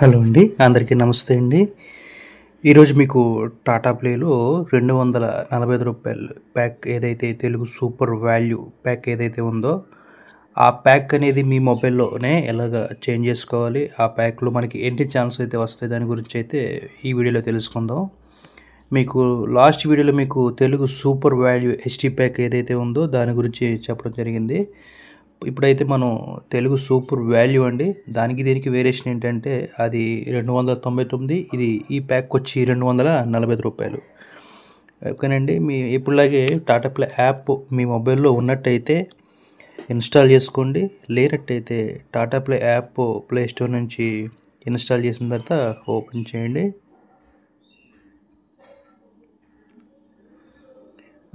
hello అండి అందరికీ నమస్తే అండి ఈరోజు మీకు టాటా ప్లేలో రెండు వందల నలభై ఐదు రూపాయలు ప్యాక్ ఏదైతే తెలుగు సూపర్ వాల్యూ ప్యాక్ ఏదైతే ఉందో ఆ ప్యాక్ అనేది మీ మొబైల్లోనే ఎలాగ చేంజ్ చేసుకోవాలి ఆ ప్యాక్లో మనకి ఎన్ని ఛాన్స్ అయితే వస్తాయి దాని గురించి అయితే ఈ వీడియోలో తెలుసుకుందాం మీకు లాస్ట్ వీడియోలో మీకు Telugu super value SD pack ఏదైతే ఉందో దాని గురించి చెప్పడం జరిగింది ఇప్పుడైతే మనం తెలుగు సూపర్ వాల్యూ అండి దానికి దీనికి వేరియేషన్ ఏంటంటే అది రెండు వందల తొంభై తొమ్మిది ఇది ఈ ప్యాక్ వచ్చి రెండు వందల నలభై ఐదు రూపాయలు ఓకేనండి మీ ఇప్పుడులాగే టాటా ప్లే యాప్ మీ మొబైల్లో ఉన్నట్టయితే ఇన్స్టాల్ చేసుకోండి లేనట్టయితే Tata Play app play store నుంచి ఇన్స్టాల్ చేసిన తర్వాత ఓపెన్ చేయండి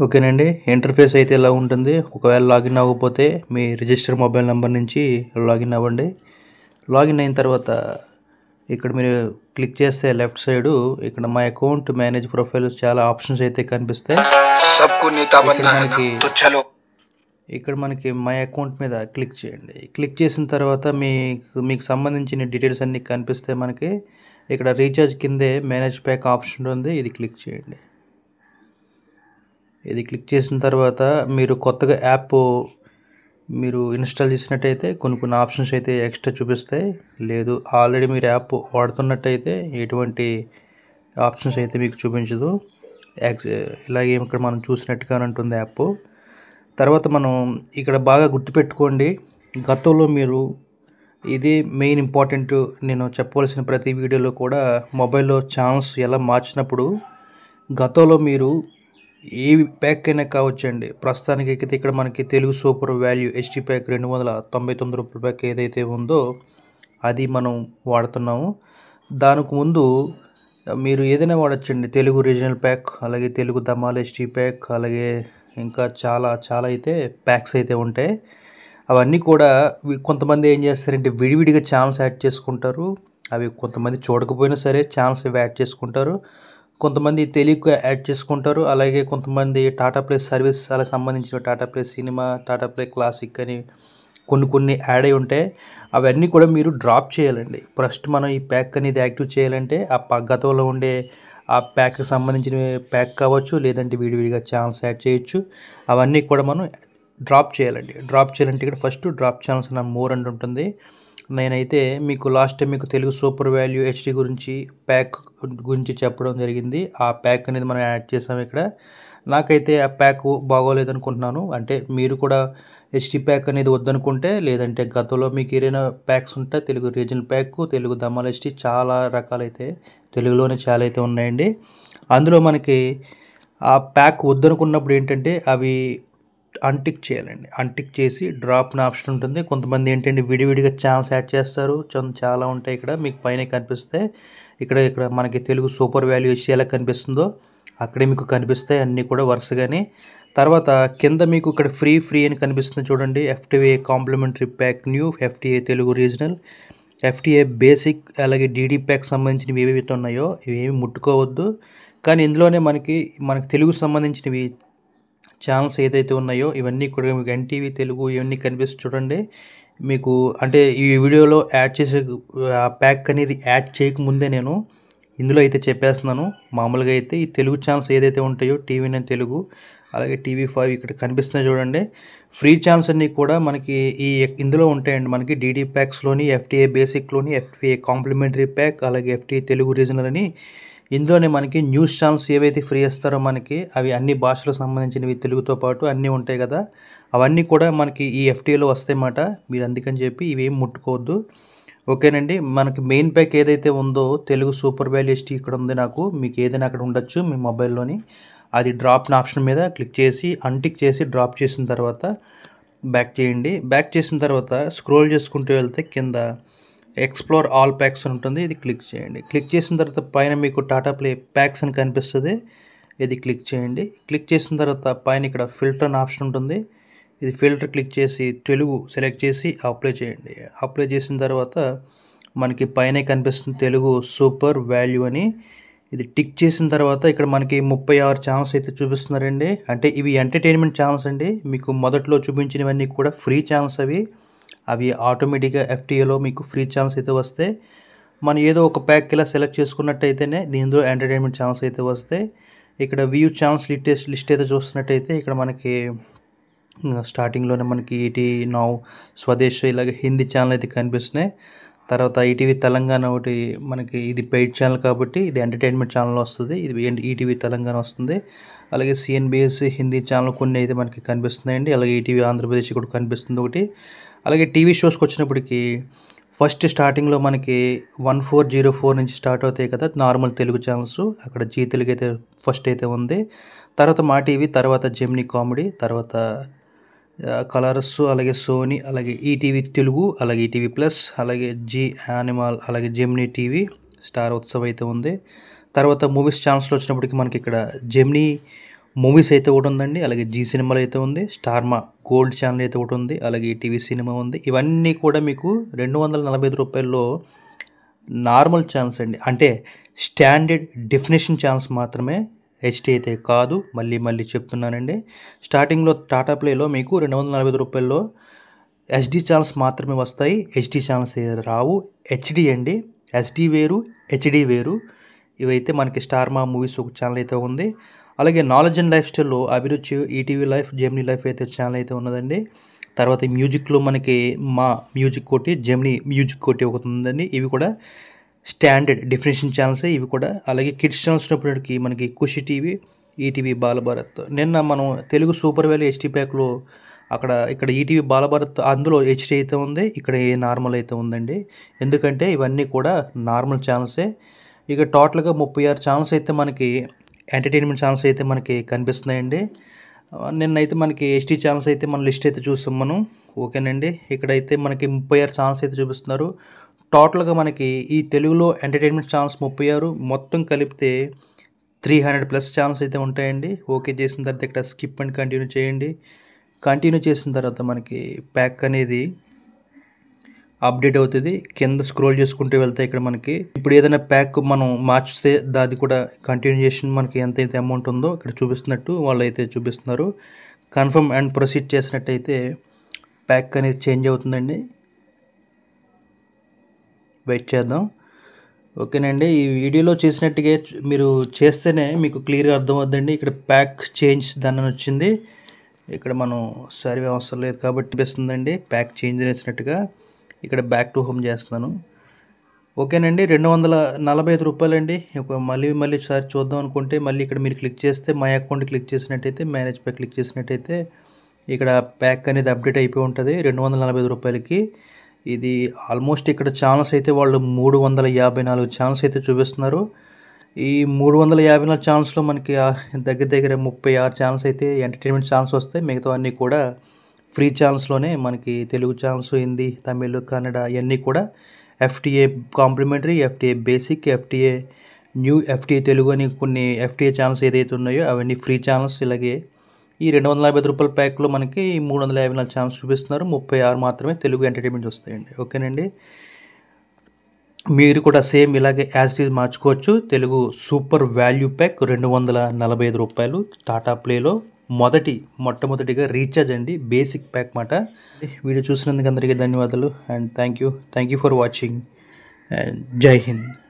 ఓకేనండి ఇంటర్ఫేస్ అయితే ఇలా ఉంటుంది ఒకవేళ లాగిన్ అవ్వకపోతే మీ రిజిస్టర్ మొబైల్ నెంబర్ నుంచి లాగిన్ అవ్వండి లాగిన్ అయిన తర్వాత ఇక్కడ మీరు క్లిక్ చేస్తే లెఫ్ట్ సైడు ఇక్కడ మై అకౌంట్ మేనేజ్ ప్రొఫైల్ చాలా ఆప్షన్స్ అయితే కనిపిస్తాయి మనకి ఇక్కడ మనకి మై అకౌంట్ మీద క్లిక్ చేయండి క్లిక్ చేసిన తర్వాత మీకు మీకు సంబంధించిన డీటెయిల్స్ అన్నీ కనిపిస్తే మనకి ఇక్కడ రీఛార్జ్ కిందే మేనేజ్ ప్యాక్ ఆప్షన్ ఉంది ఇది క్లిక్ చేయండి ఇది క్లిక్ చేసిన తర్వాత మీరు కొత్తగా యాప్ మీరు ఇన్స్టాల్ చేసినట్టయితే కొన్ని కొన్ని ఆప్షన్స్ అయితే ఎక్స్ట్రా చూపిస్తాయి లేదు ఆల్రెడీ మీరు యాప్ వాడుతున్నట్టయితే ఎటువంటి ఆప్షన్స్ అయితే మీకు చూపించదు యాక్స్ ఇలాగే ఇక్కడ మనం చూసినట్టుగా ఉంటుంది యాప్ తర్వాత మనం ఇక్కడ బాగా గుర్తుపెట్టుకోండి గతంలో మీరు ఇది మెయిన్ ఇంపార్టెంట్ నేను చెప్పవలసిన ప్రతి వీడియోలో కూడా మొబైల్లో ఛాన్స్ ఎలా మార్చినప్పుడు గతంలో మీరు ఏ ప్యాక్ అయినా కావచ్చండి ప్రస్తుతానికి అయితే ఇక్కడ మనకి Telugu super value HD pack రెండు వందల తొంభై తొమ్మిది రూపాయల ప్యాక్ ఏదైతే ఉందో అది మనం వాడుతున్నాము దానికి ముందు మీరు ఏదైనా వాడచ్చండి తెలుగు రీజనల్ ప్యాక్ అలాగే తెలుగు ధమాల్ హెచ్డి ప్యాక్ అలాగే ఇంకా చాలా చాలా అయితే ప్యాక్స్ అయితే ఉంటాయి అవన్నీ కూడా కొంతమంది ఏం చేస్తారంటే విడివిడిగా ఛానల్స్ యాడ్ చేసుకుంటారు అవి కొంతమంది చూడకపోయినా సరే ఛానల్స్ యాడ్ చేసుకుంటారు కొంతమంది తెలుగు యాడ్ చేసుకుంటారు అలాగే కొంతమంది టాటా ప్లే సర్వీస్ అలా సంబంధించిన టాటా ప్లే సినిమా టాటా ప్లే క్లాసిక్ అని కొన్ని కొన్ని యాడ్ అయి ఉంటాయి అవన్నీ కూడా మీరు డ్రాప్ చేయాలండి ఫస్ట్ మనం ఈ ప్యాక్ అనేది యాక్టివ్ చేయాలంటే ఆ గతంలో ఉండే ఆ ప్యాక్కి సంబంధించిన ప్యాక్ కావచ్చు లేదంటే విడివిడిగా ఛానల్స్ యాడ్ చేయొచ్చు అవన్నీ కూడా మనం డ్రాప్ చేయాలండి డ్రాప్ చేయాలంటే ఇక్కడ ఫస్ట్ డ్రాప్ ఛానల్స్ నా మోర్ అంటుంటుంది ఉంటుంది నేనైతే మీకు లాస్ట్ టైం మీకు తెలుగు సూపర్ వాల్యూ హెచ్డి గురించి ప్యాక్ గురించి చెప్పడం జరిగింది ఆ ప్యాక్ అనేది మనం యాడ్ చేసాం ఇక్కడ నాకైతే ఆ ప్యాక్ బాగోలేదు అనుకుంటున్నాను అంటే మీరు కూడా హెచ్డి ప్యాక్ అనేది వద్దనుకుంటే లేదంటే గతంలో మీకు ఏదైనా ప్యాక్స్ ఉంటే తెలుగు రీజనల్ ప్యాక్ తెలుగు దమ్మాల హెచ్డి చాలా రకాలైతే తెలుగులోనే చాలా అయితే ఉన్నాయండి అందులో మనకి ఆ ప్యాక్ వద్దనుకున్నప్పుడు ఏంటంటే అవి అన్టిక్ చేయాలండి అన్టిక్ చేసి డ్రాప్ అనే ఆప్షన్ ఉంటుంది కొంతమంది ఏంటంటే విడివిడిగా ఛానల్స్ యాడ్ చేస్తారు చాలా ఉంటాయి ఇక్కడ మీకు పైన కనిపిస్తే ఇక్కడ ఇక్కడ మనకి తెలుగు సూపర్ వాల్యూ ఇచ్చి ఎలా కనిపిస్తుందో అక్కడే మీకు కనిపిస్తాయి అన్నీ కూడా వరుసగానే తర్వాత కింద మీకు ఇక్కడ ఫ్రీ ఫ్రీ అని కనిపిస్తుంది చూడండి FTA complimentary pack new FTA Telugu regional FTA basic అలాగే డీడీ ప్యాక్ సంబంధించినవి ఏవైతే ఉన్నాయో ఇవేమి ముట్టుకోవద్దు కానీ ఇందులోనే మనకి మనకు తెలుగు సంబంధించినవి ఛానల్స్ ఏదైతే ఉన్నాయో ఇవన్నీ కూడా మీకు ఎన్టీవీ తెలుగు ఇవన్నీ కనిపిస్తూ చూడండి మీకు అంటే ఈ వీడియోలో యాడ్ చేసే ప్యాక్ అనేది యాడ్ చేయకముందే నేను ఇందులో అయితే చెప్పేస్తున్నాను మామూలుగా అయితే ఈ తెలుగు ఛానల్స్ ఏదైతే ఉంటాయో టీవీ నైన్ తెలుగు అలాగే టీవీ ఫైవ్ ఇక్కడ కనిపిస్తున్నాయి చూడండి ఫ్రీ ఛానల్స్ అన్నీ కూడా మనకి ఈ ఇందులో ఉంటాయండి మనకి డీడీ ప్యాక్స్లోని ఎఫ్టీఏ బేసిక్లోని ఎఫ్టీఏ కాంప్లిమెంటరీ ప్యాక్ అలాగే ఎఫ్టీఏ తెలుగు రీజనల్ అని ఇందులోనే మనకి న్యూస్ ఛానల్స్ ఏవైతే ఫ్రీ ఇస్తారో మనకి అవి అన్ని భాషలకు సంబంధించినవి తెలుగుతో పాటు అన్నీ ఉంటాయి కదా అవన్నీ కూడా మనకి ఈ వస్తాయి మాట మీరు అందుకని చెప్పి ఇవేం ముట్టుకోవద్దు ఓకేనండి మనకి మెయిన్ ప్యాక్ ఏదైతే ఉందో తెలుగు సూపర్ వాల్యూ ఎస్టీ ఇక్కడ ఉంది నాకు మీకు ఏదైనా అక్కడ ఉండొచ్చు మీ మొబైల్లోని అది డ్రాప్ ఆప్షన్ మీద క్లిక్ చేసి అంటిక్ చేసి డ్రాప్ చేసిన తర్వాత బ్యాక్ చేయండి బ్యాక్ చేసిన తర్వాత స్క్రోల్ చేసుకుంటూ వెళ్తే కింద ఎక్స్ప్లోర్ ఆల్ ప్యాక్స్ అని ఉంటుంది ఇది క్లిక్ చేయండి క్లిక్ చేసిన తర్వాత పైన మీకు టాటా ప్లే ప్యాక్స్ అని కనిపిస్తుంది ఇది క్లిక్ చేయండి క్లిక్ చేసిన తర్వాత పైన ఇక్కడ ఫిల్టర్ అని ఆప్షన్ ఉంటుంది ఇది ఫిల్టర్ క్లిక్ చేసి తెలుగు సెలెక్ట్ చేసి అప్లై చేయండి అప్లై చేసిన తర్వాత మనకి పైన కనిపిస్తుంది తెలుగు సూపర్ వాల్యూ అని ఇది టిక్ చేసిన తర్వాత ఇక్కడ మనకి ముప్పై ఆరు ఛానల్స్ అయితే చూపిస్తున్నారండి అంటే ఇవి ఎంటర్టైన్మెంట్ ఛానల్స్ అండి మీకు మొదట్లో చూపించినవన్నీ కూడా ఫ్రీ ఛానల్స్ అవి అవి ఆటోమేటిక్గా ఎఫ్టీఏలో మీకు ఫ్రీ ఛాన్స్ అయితే వస్తాయి మనం ఏదో ఒక ప్యాక్ ఇలా సెలెక్ట్ చేసుకున్నట్టయితేనే దీనిలో ఎంటర్టైన్మెంట్ ఛాన్స్ అయితే వస్తాయి ఇక్కడ వ్యూ ఛాన్స్ లిటెస్ లిస్ట్ అయితే చూస్తున్నట్టయితే ఇక్కడ మనకి స్టార్టింగ్లోనే మనకి ఈటీ e నౌ స్వదేశ్ ఇలాగే హిందీ ఛానల్ అయితే కనిపిస్తున్నాయి తర్వాత ఈటీవీ e తెలంగాణ ఒకటి మనకి ఇది పెయిడ్ ఛానల్ కాబట్టి ఇది ఎంటర్టైన్మెంట్ ఛానల్ వస్తుంది ఇది ఈటీవీ e తెలంగాణ వస్తుంది అలాగే సిఎన్బిఎస్ హిందీ ఛానల్ కొన్ని అయితే మనకి కనిపిస్తున్నాయండి అలాగే ఈటీవీ ఆంధ్రప్రదేశ్ కూడా కనిపిస్తుంది ఒకటి అలాగే టీవీ షోస్కి వచ్చినప్పటికీ ఫస్ట్ స్టార్టింగ్లో మనకి వన్ ఫోర్ జీరో ఫోర్ నుంచి స్టార్ట్ అవుతాయి కదా నార్మల్ తెలుగు ఛానల్స్ అక్కడ జీ తెలుగు అయితే ఫస్ట్ అయితే ఉంది తర్వాత మా టీవీ తర్వాత జెమ్ని కామెడీ తర్వాత కలర్స్ అలాగే సోనీ అలాగే ఈటీవీ తెలుగు అలాగే ఈటీవీ ప్లస్ అలాగే జీ యానిమల్ అలాగే జెమ్ని టీవీ స్టార్ ఉత్సవ్ అయితే ఉంది తర్వాత మూవీస్ ఛానల్స్లో వచ్చినప్పటికీ మనకి ఇక్కడ జెమ్నీ మూవీస్ అయితే ఒకటి ఉందండి అలాగే జీ సినిమాలు అయితే ఉంది స్టార్మా గోల్డ్ ఛానల్ అయితే ఒకటి ఉంది అలాగే టీవీ సినిమా ఉంది ఇవన్నీ కూడా మీకు రెండు వందల నలభై ఐదు రూపాయల్లో నార్మల్ ఛానల్స్ అండి అంటే స్టాండర్డ్ డెఫినేషన్ ఛానల్స్ మాత్రమే హెచ్డీ అయితే కాదు మళ్ళీ మళ్ళీ చెప్తున్నానండి స్టార్టింగ్లో టాటా ప్లేలో మీకు రెండు వందల నలభై ఐదు రూపాయల్లో ఎస్డీ ఛానల్స్ మాత్రమే వస్తాయి హెచ్డి ఛానల్స్ రావు హెచ్డి అండి హెచ్డి వేరు హెచ్డి వేరు ఇవైతే మనకి స్టార్మా మూవీస్ ఒక ఛానల్ అయితే ఉంది అలాగే నాలెడ్జ్ అండ్ లైఫ్ స్టైల్లో Abhiruchi ETV life Gemini life అయితే ఛానల్ అయితే ఉన్నదండి తర్వాత మ్యూజిక్లో మనకి మా మ్యూజిక్ కోటి జెమినీ మ్యూజిక్ కోటి ఒకటి ఉందండి ఇవి కూడా స్టాండర్డ్ డిఫినేషన్ ఛానల్స్ ఇవి కూడా అలాగే కిడ్స్ ఛానల్స్ ఉన్నప్పటికి మనకి ఖుషి టీవీ ఈటీవీ బాలభారత్ నిన్న మనం తెలుగు సూపర్ వ్యాలీ హెచ్టీ ప్యాక్లో అక్కడ ఇక్కడ ఈటీవీ e బాలభారత్ అందులో హెచ్డీ అయితే ఉంది ఇక్కడ ఏ నార్మల్ అయితే ఉందండి ఎందుకంటే ఇవన్నీ కూడా నార్మల్ ఛానల్సే ఇక టోటల్గా ముప్పై ఆరు ఛానల్స్ అయితే మనకి ఎంటర్టైన్మెంట్ ఛానల్స్ అయితే మనకి కనిపిస్తున్నాయండి నిన్నైతే మనకి ఎస్టీ ఛానల్స్ అయితే మన లిస్ట్ అయితే చూస్తాం మనం ఓకేనండి ఇక్కడైతే మనకి ముప్పై ఆరు ఛానల్స్ అయితే చూపిస్తున్నారు టోటల్గా మనకి ఈ తెలుగులో ఎంటర్టైన్మెంట్ ఛానల్స్ ముప్పై ఆరు మొత్తం కలిపితే త్రీ హండ్రెడ్ ప్లస్ ఛానల్స్ అయితే ఉంటాయండి ఓకే చేసిన తర్వాత ఇక్కడ స్కిప్ అండ్ కంటిన్యూ చేయండి కంటిన్యూ చేసిన తర్వాత మనకి ప్యాక్ అనేది అప్డేట్ అవుతుంది కింద స్క్రోల్ చేసుకుంటూ వెళ్తే ఇక్కడ మనకి ఇప్పుడు ఏదైనా ప్యాక్ మనం మార్చితే దాది కూడా చేసి మనకి ఎంత అయితే అమౌంట్ ఉందో ఇక్కడ చూపిస్తున్నట్టు వాళ్ళు అయితే చూపిస్తున్నారు కన్ఫర్మ్ అండ్ ప్రొసీడ్ చేసినట్టయితే ప్యాక్ అనేది చేంజ్ అవుతుందండి వెయిట్ చేద్దాం ఓకేనండి ఈ వీడియోలో చేసినట్టుగా మీరు చేస్తేనే మీకు క్లియర్గా అర్థమవుద్దండి ఇక్కడ ప్యాక్ చేంజ్ దాని వచ్చింది ఇక్కడ మనం సర్వే అవసరం లేదు కాబట్టి అనిపిస్తుందండి ప్యాక్ చేంజ్ చేసినట్టుగా ఇక్కడ బ్యాక్ టు హోమ్ చేస్తున్నాను ఓకేనండి రెండు వందల నలభై ఐదు రూపాయలండి మళ్ళీ మళ్ళీ సార్ చూద్దాం అనుకుంటే మళ్ళీ ఇక్కడ మీరు క్లిక్ చేస్తే మై అకౌంట్ క్లిక్ చేసినట్టయితే మేనేజ్ పై క్లిక్ చేసినట్టయితే ఇక్కడ ప్యాక్ అనేది అప్డేట్ అయిపోయి ఉంటుంది రెండు వందల నలభై ఐదు రూపాయలకి ఇది ఆల్మోస్ట్ ఇక్కడ ఛానల్స్ అయితే వాళ్ళు మూడు వందల యాభై నాలుగు ఛానల్స్ అయితే చూపిస్తున్నారు ఈ మూడు వందల యాభై నాలుగు ఛానల్స్లో మనకి దగ్గర దగ్గర ముప్పై ఆరు ఛానల్స్ అయితే ఎంటర్టైన్మెంట్ ఛానల్స్ వస్తాయి మిగతా అన్నీ కూడా ఫ్రీ ఛానల్స్లోనే మనకి తెలుగు ఛానల్స్ హిందీ తమిళ్ కన్నడ ఇవన్నీ కూడా FTA complimentary FTA basic FTA new FTA Telugu అని కొన్ని ఎఫ్టీఏ ఛానల్స్ ఏదైతే ఉన్నాయో అవన్నీ ఫ్రీ ఛానల్స్ ఇలాగే ఈ రెండు వందల యాభై రూపాయల ప్యాక్లో మనకి మూడు వందల యాభై నాలుగు ఛానల్స్ చూపిస్తున్నారు ముప్పై ఆరు మాత్రమే తెలుగు ఎంటర్టైన్మెంట్ వస్తాయండి ఓకేనండి మీరు కూడా సేమ్ ఇలాగే యాజ్ ఇది మార్చుకోవచ్చు తెలుగు సూపర్ వాల్యూ ప్యాక్ రెండు వందల నలభై ఐదు రూపాయలు టాటా ప్లేలో మొదటి మొట్టమొదటిగా రీఛార్జ్ అండి బేసిక్ ప్యాక్ మాట వీడియో చూసినందుకు అందరికీ ధన్యవాదాలు and thank you thank you for watching and Jai Hind